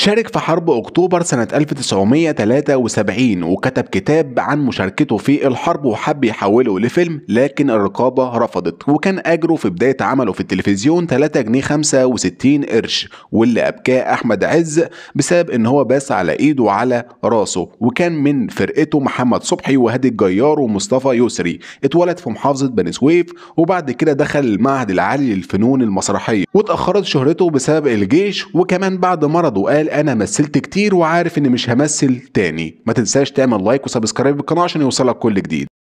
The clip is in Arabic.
شارك في حرب أكتوبر سنة 1973 وكتب كتاب عن مشاركته في الحرب وحب يحوله لفيلم لكن الرقابة رفضت وكان أجره في بداية عمله في التلفزيون 3 جنيه 65 قرش واللي أبكاه أحمد عز بسبب إن هو باس على إيده وعلى راسه وكان من فرقته محمد صبحي وهادي الجيار ومصطفى يسري اتولد في محافظة بني سويف وبعد كده دخل المعهد العالي للفنون المسرحية واتأخرت شهرته بسبب الجيش وكمان بعد مرضه قال قال انا مثلت كتير وعارف اني مش همثل تاني ما تنساش تعمل لايك وسبسكرايب القناه عشان يوصلك كل جديد